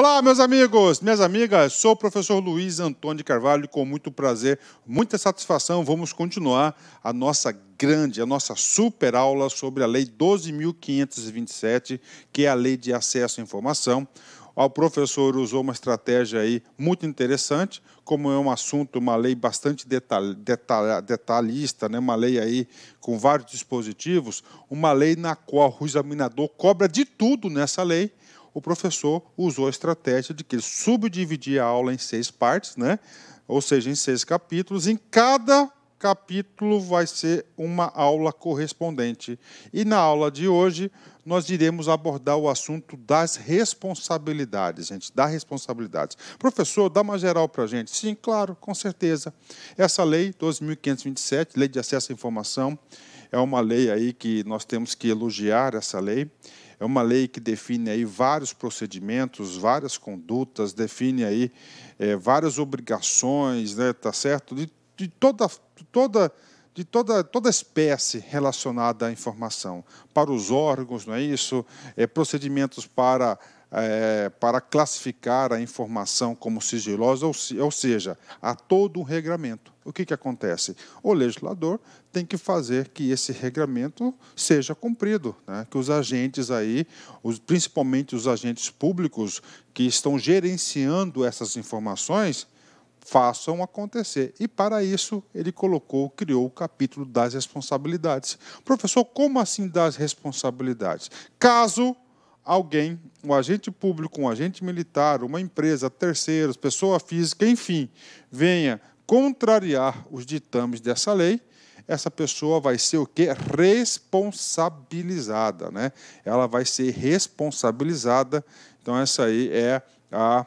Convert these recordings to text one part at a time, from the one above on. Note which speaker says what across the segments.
Speaker 1: Olá, meus amigos, minhas amigas, sou o professor Luiz Antônio Carvalho e com muito prazer, muita satisfação, vamos continuar a nossa grande, a nossa super aula sobre a Lei 12.527, que é a Lei de Acesso à Informação. O professor usou uma estratégia aí muito interessante, como é um assunto, uma lei bastante detalhista, né? uma lei aí com vários dispositivos, uma lei na qual o examinador cobra de tudo nessa lei, o professor usou a estratégia de que ele subdividia a aula em seis partes, né? ou seja, em seis capítulos. Em cada capítulo vai ser uma aula correspondente. E na aula de hoje, nós iremos abordar o assunto das responsabilidades, gente, Das responsabilidades. Professor, dá uma geral para a gente. Sim, claro, com certeza. Essa lei 12.527, Lei de Acesso à Informação, é uma lei aí que nós temos que elogiar essa lei. É uma lei que define aí vários procedimentos, várias condutas, define aí é, várias obrigações, né, tá certo? De, de toda, toda de toda, toda espécie relacionada à informação, para os órgãos, não é isso? É, procedimentos para é, para classificar a informação como sigilosa, ou, ou seja, há todo um regramento. O que, que acontece? O legislador tem que fazer que esse regramento seja cumprido, né? que os agentes aí, os, principalmente os agentes públicos que estão gerenciando essas informações, façam acontecer. E para isso ele colocou, criou o capítulo das responsabilidades. Professor, como assim das responsabilidades? Caso alguém, um agente público, um agente militar, uma empresa, terceiros, pessoa física, enfim, venha contrariar os ditames dessa lei, essa pessoa vai ser o que responsabilizada, né? Ela vai ser responsabilizada. Então essa aí é a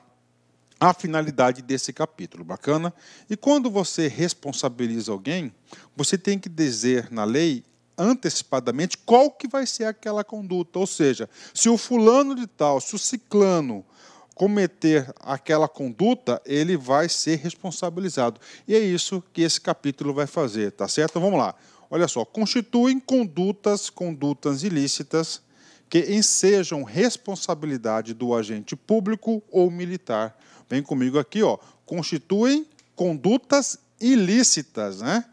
Speaker 1: a finalidade desse capítulo, bacana? E quando você responsabiliza alguém, você tem que dizer na lei antecipadamente qual que vai ser aquela conduta. Ou seja, se o fulano de tal, se o ciclano cometer aquela conduta, ele vai ser responsabilizado. E é isso que esse capítulo vai fazer, tá certo? vamos lá. Olha só, constituem condutas, condutas ilícitas que ensejam responsabilidade do agente público ou militar. Vem comigo aqui, ó. Constituem condutas ilícitas, né?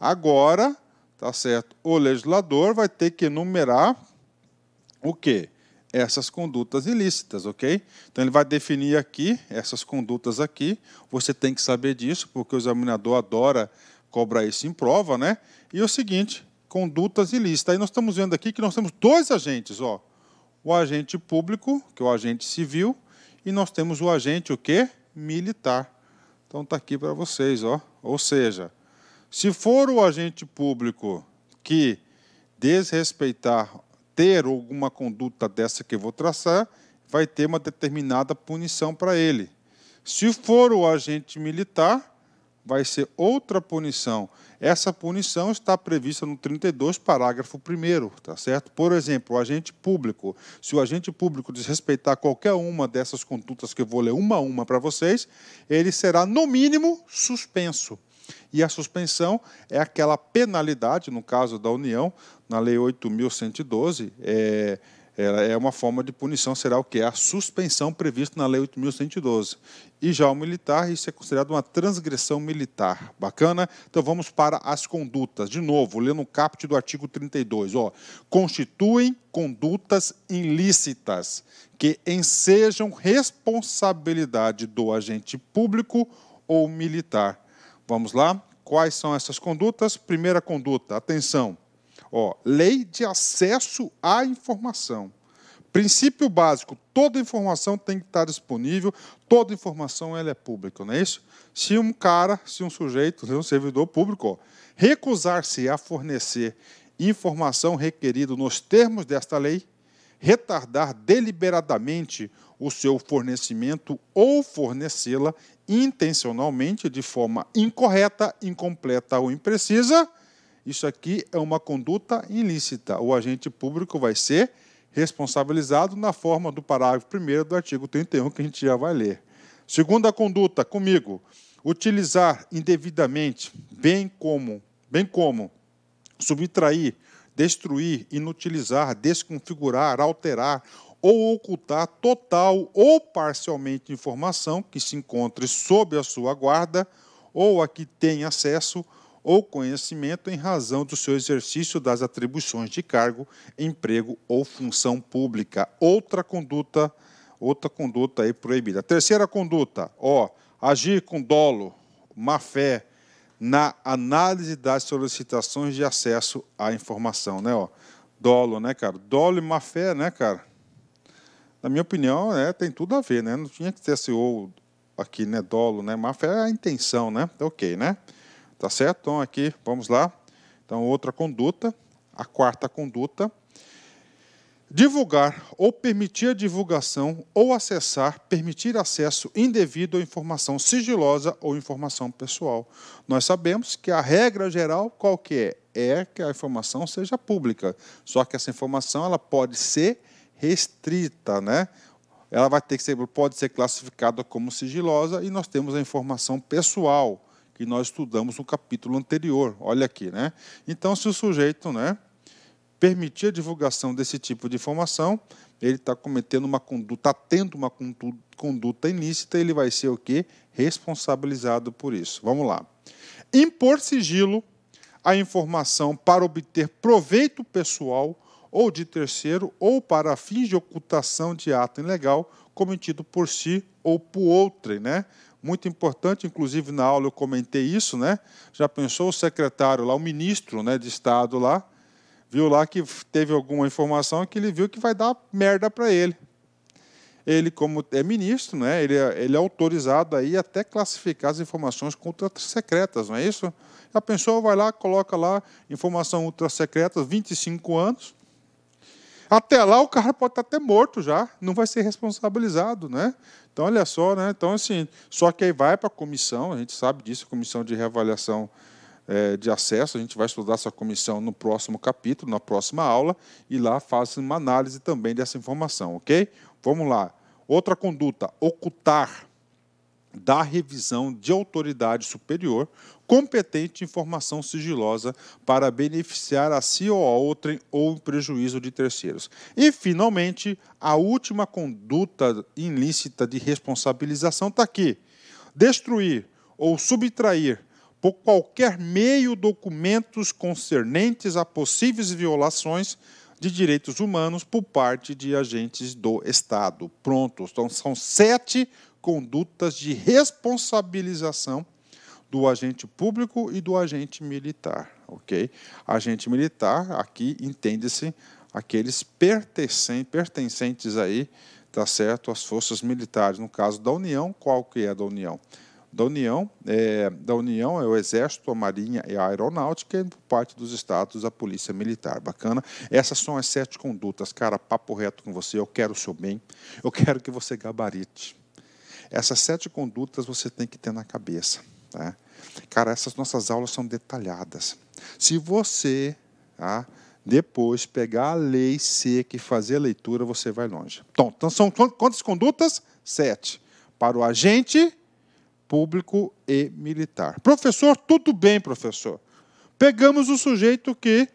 Speaker 1: Agora, Tá certo? O legislador vai ter que enumerar o quê? Essas condutas ilícitas, ok? Então ele vai definir aqui essas condutas aqui. Você tem que saber disso, porque o examinador adora cobrar isso em prova, né? E o seguinte, condutas ilícitas. Aí nós estamos vendo aqui que nós temos dois agentes, ó. O agente público, que é o agente civil, e nós temos o agente o quê? Militar. Então está aqui para vocês, ó. Ou seja, se for o agente público que desrespeitar, ter alguma conduta dessa que eu vou traçar, vai ter uma determinada punição para ele. Se for o agente militar, vai ser outra punição. Essa punição está prevista no 32, parágrafo 1, tá certo? Por exemplo, o agente público. Se o agente público desrespeitar qualquer uma dessas condutas que eu vou ler uma a uma para vocês, ele será, no mínimo, suspenso. E a suspensão é aquela penalidade, no caso da União, na Lei 8.112, é, é uma forma de punição, será o que? A suspensão prevista na Lei 8.112. E já o militar, isso é considerado uma transgressão militar. Bacana? Então vamos para as condutas. De novo, lendo o caput do artigo 32. Ó, constituem condutas ilícitas que ensejam responsabilidade do agente público ou militar Vamos lá? Quais são essas condutas? Primeira conduta, atenção. Ó, lei de acesso à informação. Princípio básico, toda informação tem que estar disponível, toda informação ela é pública, não é isso? Se um cara, se um sujeito, se um servidor público, recusar-se a fornecer informação requerida nos termos desta lei, retardar deliberadamente o seu fornecimento ou fornecê-la intencionalmente de forma incorreta, incompleta ou imprecisa, isso aqui é uma conduta ilícita. O agente público vai ser responsabilizado na forma do parágrafo 1 do artigo 31, que a gente já vai ler. Segunda conduta, comigo, utilizar indevidamente, bem como, bem como subtrair destruir, inutilizar, desconfigurar, alterar ou ocultar total ou parcialmente informação que se encontre sob a sua guarda ou a que tenha acesso ou conhecimento em razão do seu exercício das atribuições de cargo, emprego ou função pública. Outra conduta, outra conduta aí proibida. Terceira conduta, ó, agir com dolo, má fé, na análise das solicitações de acesso à informação, né? Ó, dolo, né, cara? Dolo e má fé, né, cara? Na minha opinião, é, tem tudo a ver, né? Não tinha que ter esse ou aqui, né? Dolo, né? Má fé é a intenção, né? É ok, né? Tá certo? Então, aqui, vamos lá. Então, outra conduta. A quarta conduta divulgar ou permitir a divulgação ou acessar, permitir acesso indevido à informação sigilosa ou informação pessoal. Nós sabemos que a regra geral qual que é? É que a informação seja pública. Só que essa informação ela pode ser restrita, né? Ela vai ter que ser, pode ser classificada como sigilosa e nós temos a informação pessoal que nós estudamos no capítulo anterior. Olha aqui, né? Então, se o sujeito, né? permitir a divulgação desse tipo de informação, ele está cometendo uma conduta, está tendo uma conduta ilícita, ele vai ser o quê? Responsabilizado por isso. Vamos lá. Impor sigilo a informação para obter proveito pessoal ou de terceiro ou para fins de ocultação de ato ilegal cometido por si ou por outrem, né? Muito importante, inclusive na aula eu comentei isso, né? Já pensou o secretário lá, o ministro, né, de Estado lá, viu lá que teve alguma informação que ele viu que vai dar merda para ele. Ele, como é ministro, né, ele, é, ele é autorizado aí até classificar as informações contra secretas não é isso? A pessoa vai lá, coloca lá informação ultra-secreta, 25 anos. Até lá o cara pode estar tá até morto já, não vai ser responsabilizado, né? Então, olha só, né? Então, assim, só que aí vai para a comissão, a gente sabe disso, comissão de reavaliação é, de acesso. A gente vai estudar essa comissão no próximo capítulo, na próxima aula, e lá faço uma análise também dessa informação, ok? Vamos lá. Outra conduta: ocultar da revisão de autoridade superior competente informação sigilosa para beneficiar a si ou a outrem ou em prejuízo de terceiros. E, finalmente, a última conduta ilícita de responsabilização está aqui: destruir ou subtrair por qualquer meio documentos concernentes a possíveis violações de direitos humanos por parte de agentes do Estado. Pronto, então são sete condutas de responsabilização do agente público e do agente militar, ok? Agente militar, aqui entende-se aqueles pertencentes aí, tá certo, às forças militares, no caso da União, qual que é da União? da União, é, da União é o Exército, a Marinha e a Aeronáutica, e por parte dos estados a Polícia Militar. Bacana? Essas são as sete condutas. Cara, papo reto com você, eu quero o seu bem, eu quero que você gabarite. Essas sete condutas você tem que ter na cabeça. Tá? Cara, essas nossas aulas são detalhadas. Se você tá, depois pegar a lei seca e fazer a leitura, você vai longe. Então, então são quantas condutas? Sete. Para o agente público e militar. Professor, tudo bem, professor. Pegamos o sujeito que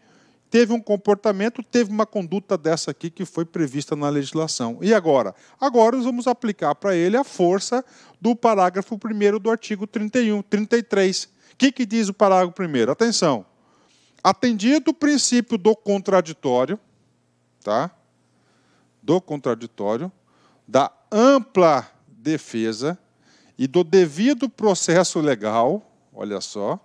Speaker 1: teve um comportamento, teve uma conduta dessa aqui que foi prevista na legislação. E agora? Agora nós vamos aplicar para ele a força do parágrafo 1 do artigo 31, 33. O que, que diz o parágrafo 1? Atenção. Atendido o princípio do contraditório, tá? do contraditório, da ampla defesa e do devido processo legal, olha só,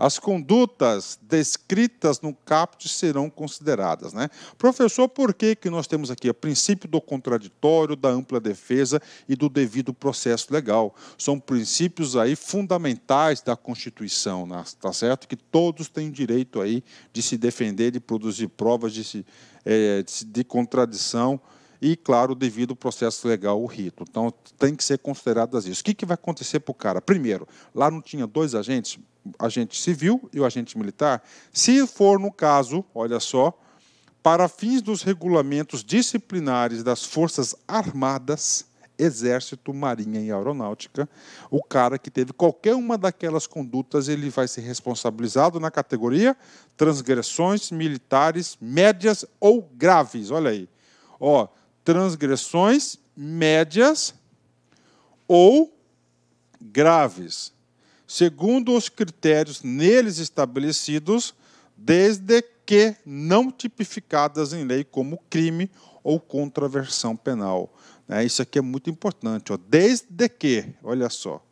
Speaker 1: as condutas descritas no caput serão consideradas. Né? Professor, por que, que nós temos aqui o princípio do contraditório, da ampla defesa e do devido processo legal? São princípios aí fundamentais da Constituição, né? tá certo? Que todos têm o direito aí de se defender, de produzir provas de, se, é, de contradição, e, claro, devido ao processo legal, o rito. Então, tem que ser consideradas isso. O que, que vai acontecer para o cara? Primeiro, lá não tinha dois agentes, agente civil e o agente militar. Se for no caso, olha só, para fins dos regulamentos disciplinares das Forças Armadas, Exército, Marinha e Aeronáutica, o cara que teve qualquer uma daquelas condutas, ele vai ser responsabilizado na categoria transgressões militares médias ou graves. Olha aí. Ó, transgressões médias ou graves, segundo os critérios neles estabelecidos, desde que não tipificadas em lei como crime ou contraversão penal. É, isso aqui é muito importante. Desde que, olha só,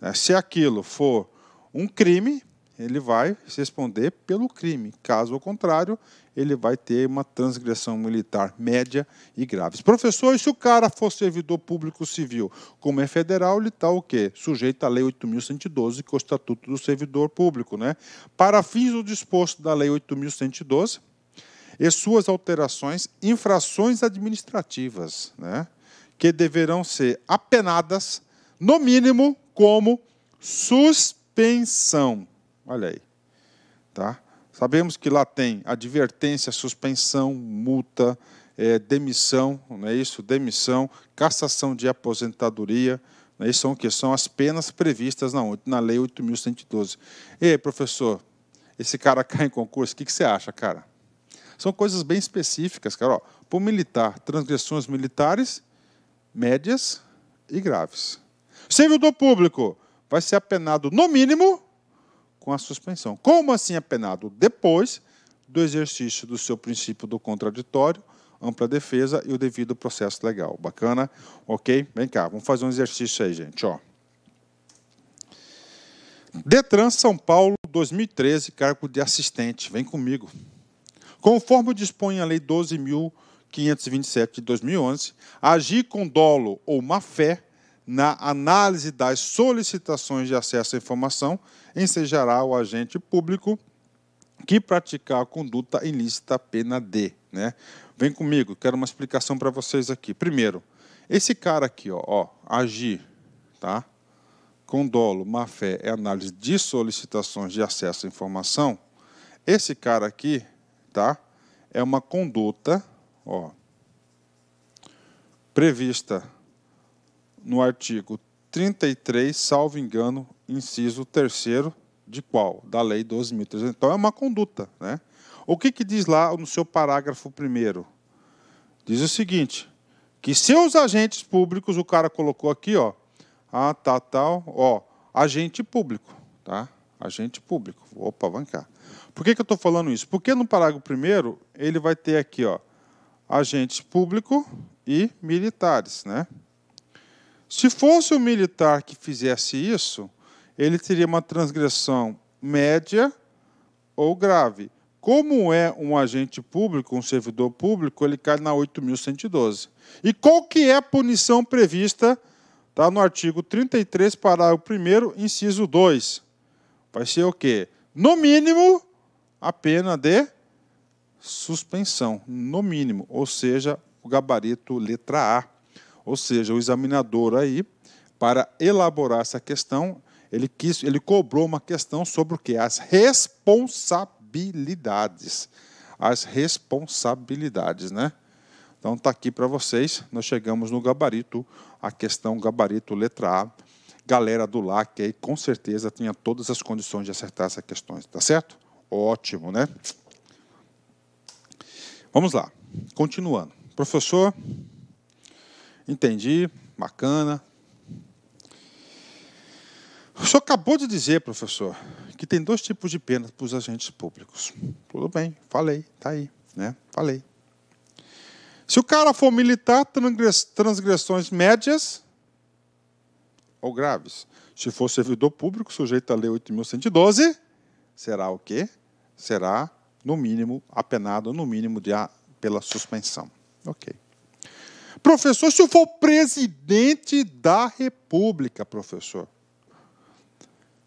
Speaker 1: né, se aquilo for um crime, ele vai responder pelo crime. Caso contrário, ele vai ter uma transgressão militar média e grave. Professor, e se o cara for servidor público civil, como é federal, ele está o quê? Sujeito à Lei 8.112, que é o Estatuto do Servidor Público. Né? Para fins do disposto da Lei 8.112 e suas alterações, infrações administrativas, né? que deverão ser apenadas, no mínimo, como suspensão Olha aí. Tá? Sabemos que lá tem advertência, suspensão, multa, é, demissão, não é isso? Demissão, cassação de aposentadoria. Não é isso? São, que são as penas previstas na, na Lei 8.112. Ei, professor, esse cara cai em concurso, o que, que você acha, cara? São coisas bem específicas, cara. Para o militar, transgressões militares, médias e graves. Servidor público vai ser apenado, no mínimo, com a suspensão. Como assim é penado? Depois do exercício do seu princípio do contraditório, ampla defesa e o devido processo legal. Bacana? Ok? Vem cá, vamos fazer um exercício aí, gente. Ó. Detran São Paulo 2013, cargo de assistente. Vem comigo. Conforme dispõe a Lei 12.527 de 2011, agir com dolo ou má fé na análise das solicitações de acesso à informação ensejará o agente público que praticar a conduta ilícita pena D. Né? Vem comigo, quero uma explicação para vocês aqui. Primeiro, esse cara aqui, ó, ó, agir, tá? Com dolo, má fé é análise de solicitações de acesso à informação. Esse cara aqui, tá? É uma conduta, ó, prevista no artigo 33, salvo engano, inciso terceiro de qual? Da lei 12.300. Então é uma conduta, né? O que, que diz lá no seu parágrafo primeiro? Diz o seguinte, que seus agentes públicos, o cara colocou aqui, ó, ah, tá, tal, tá, ó, agente público, tá? Agente público, opa bancar Por que, que eu estou falando isso? Porque no parágrafo primeiro ele vai ter aqui, ó, agentes público e militares, né? Se fosse o militar que fizesse isso, ele seria uma transgressão média ou grave. Como é um agente público, um servidor público, ele cai na 8.112. E qual que é a punição prevista? Está no artigo 33, parágrafo 1 inciso 2. Vai ser o quê? No mínimo, a pena de suspensão. No mínimo, ou seja, o gabarito letra A. Ou seja, o examinador aí, para elaborar essa questão, ele quis, ele cobrou uma questão sobre o que as responsabilidades, as responsabilidades, né? Então tá aqui para vocês. Nós chegamos no gabarito, a questão gabarito letra A. Galera do LAC aí com certeza tinha todas as condições de acertar essas questões, tá certo? Ótimo, né? Vamos lá. Continuando. Professor, entendi, bacana, o senhor acabou de dizer, professor, que tem dois tipos de pena para os agentes públicos. Tudo bem, falei, tá aí, né? Falei. Se o cara for militar, transgressões médias ou graves. Se for servidor público, sujeito à Lei 8.112, será o quê? Será, no mínimo, apenado, no mínimo, de, a, pela suspensão. Ok. Professor, se eu for presidente da República, professor,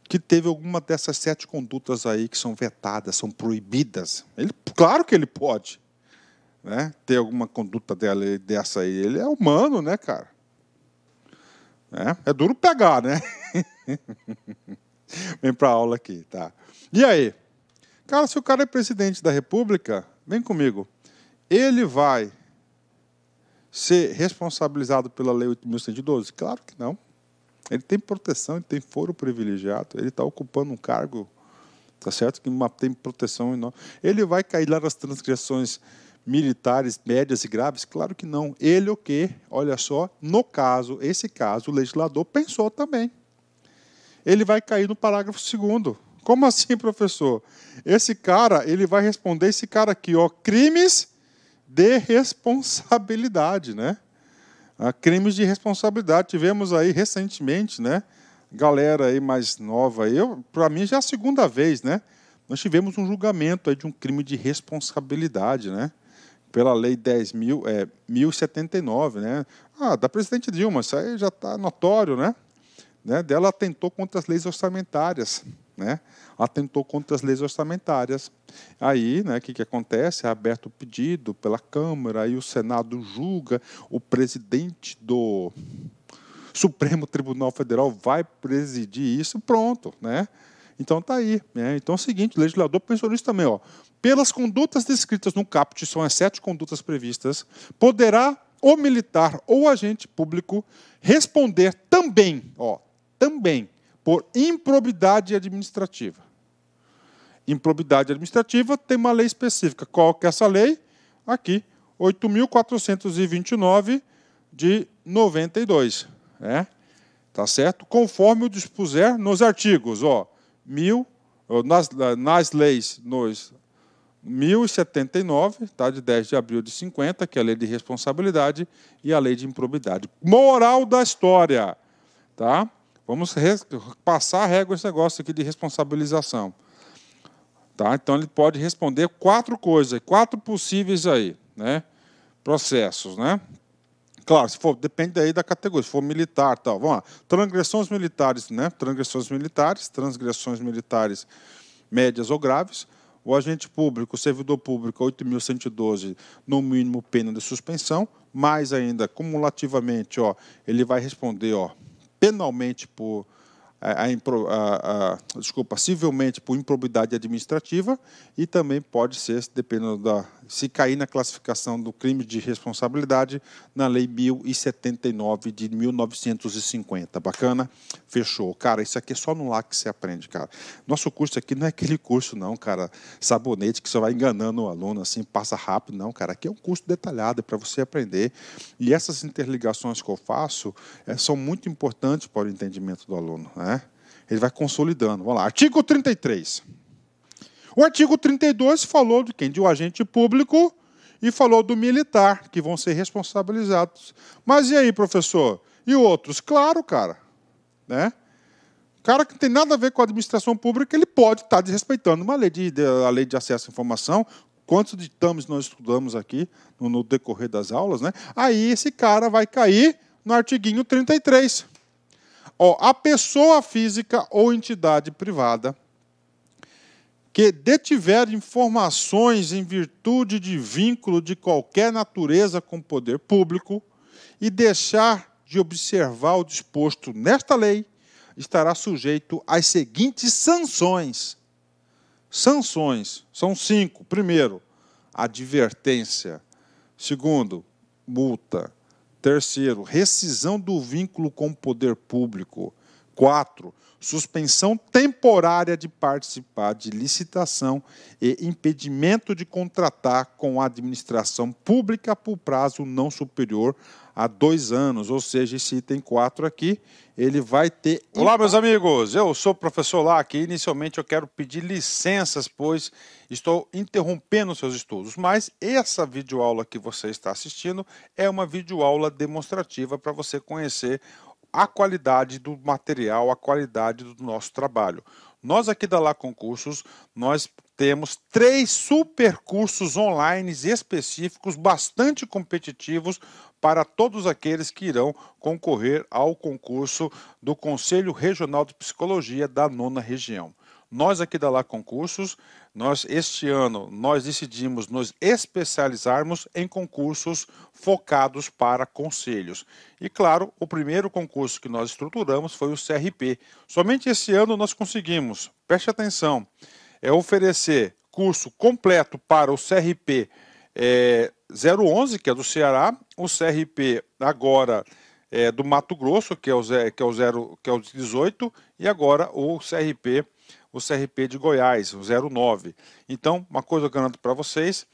Speaker 1: que teve alguma dessas sete condutas aí que são vetadas, são proibidas. Ele, claro que ele pode né, ter alguma conduta dela, dessa aí. Ele é humano, né, cara? É, é duro pegar, né? vem para aula aqui, tá? E aí? Cara, se o cara é presidente da República, vem comigo. Ele vai ser responsabilizado pela Lei 8.112? Claro que não. Ele tem proteção, ele tem foro privilegiado, ele está ocupando um cargo, tá certo? Que tem proteção enorme. Ele vai cair lá nas transgressões militares médias e graves? Claro que não. Ele o quê? Olha só, no caso, esse caso, o legislador pensou também. Ele vai cair no parágrafo segundo. Como assim, professor? Esse cara, ele vai responder esse cara aqui, ó, crimes de responsabilidade, né? crimes de responsabilidade. Tivemos aí recentemente, né? Galera aí mais nova, eu, para mim já é a segunda vez, né? Nós tivemos um julgamento aí de um crime de responsabilidade, né? Pela lei 10 mil, é, 1079, né? Ah, da presidente Dilma, isso aí já está notório, né? né? Dela atentou contra as leis orçamentárias né? atentou contra as leis orçamentárias. Aí, né, o que, que acontece? É aberto o pedido pela Câmara, aí o Senado julga, o presidente do Supremo Tribunal Federal vai presidir isso, pronto, né? Então tá aí. Né? Então é o seguinte, o legislador pensou nisso também. Ó. Pelas condutas descritas no CAPT, são as sete condutas previstas, poderá o militar ou agente público responder também, ó, também por improbidade administrativa. Improbidade administrativa tem uma lei específica. Qual que é essa lei? Aqui, 8.429 de 92. Né? Tá certo? Conforme o dispuser nos artigos, ó, mil, nas, nas leis, nos 1079, tá? de 10 de abril de 50, que é a lei de responsabilidade, e a lei de improbidade. Moral da história. Tá? Vamos passar a régua esse negócio aqui de responsabilização. Tá? Então ele pode responder quatro coisas, quatro possíveis aí, né? Processos, né? Claro, se for, depende aí da categoria, se for militar tal. Vamos lá. Transgressões militares, né? Transgressões militares, transgressões militares médias ou graves. O agente público, o servidor público, 8.112, no mínimo pena de suspensão, mais ainda, cumulativamente, ó, ele vai responder, ó, penalmente por a, a, a, desculpa civilmente por improbidade administrativa e também pode ser, dependendo da se cair na classificação do crime de responsabilidade na Lei 1079 de 1950. Bacana? Fechou. Cara, isso aqui é só no lá que você aprende, cara. Nosso curso aqui não é aquele curso, não, cara, sabonete que você vai enganando o aluno, assim, passa rápido, não, cara. Aqui é um curso detalhado, é para você aprender. E essas interligações que eu faço é, são muito importantes para o entendimento do aluno, né? Ele vai consolidando. Vamos lá, artigo 33. O artigo 32 falou de quem? De um agente público e falou do militar, que vão ser responsabilizados. Mas e aí, professor? E outros? Claro, cara. Né? cara que não tem nada a ver com a administração pública, ele pode estar tá desrespeitando uma lei de, de a lei de acesso à informação. Quantos ditames nós estudamos aqui no, no decorrer das aulas, né? Aí esse cara vai cair no artiguinho 33. Ó, a pessoa física ou entidade privada que detiver informações em virtude de vínculo de qualquer natureza com o poder público e deixar de observar o disposto nesta lei, estará sujeito às seguintes sanções. Sanções são cinco. Primeiro, advertência. Segundo, multa. Terceiro, rescisão do vínculo com o poder público. 4. Suspensão temporária de participar de licitação e impedimento de contratar com a administração pública por prazo não superior a dois anos. Ou seja, esse item 4 aqui, ele vai ter. Olá, meus amigos. Eu sou o professor Lac e inicialmente eu quero pedir licenças, pois estou interrompendo seus estudos. Mas essa videoaula que você está assistindo é uma videoaula demonstrativa para você conhecer a qualidade do material, a qualidade do nosso trabalho. Nós aqui da Lá Concursos, nós temos três super cursos online específicos, bastante competitivos para todos aqueles que irão concorrer ao concurso do Conselho Regional de Psicologia da Nona Região. Nós aqui da Lá Concursos, nós este ano nós decidimos nos especializarmos em concursos focados para conselhos. E claro, o primeiro concurso que nós estruturamos foi o CRP. Somente esse ano nós conseguimos, preste atenção, é oferecer curso completo para o CRP é, 011, que é do Ceará, o CRP agora é, do Mato Grosso, que é, o, que, é o 0, que é o 18, e agora o CRP, o CRP de Goiás, o 09. Então, uma coisa que eu garanto para vocês,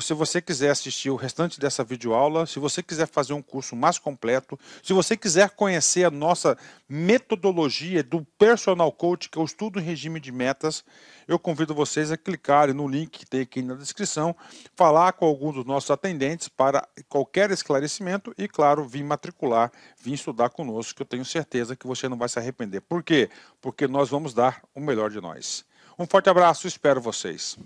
Speaker 1: se você quiser assistir o restante dessa videoaula, se você quiser fazer um curso mais completo, se você quiser conhecer a nossa metodologia do personal coach, que é o estudo em regime de metas, eu convido vocês a clicarem no link que tem aqui na descrição, falar com algum dos nossos atendentes para qualquer esclarecimento e, claro, vir matricular, vir estudar conosco, que eu tenho certeza que você não vai se arrepender. Por quê? Porque nós vamos dar o melhor de nós. Um forte abraço, espero vocês.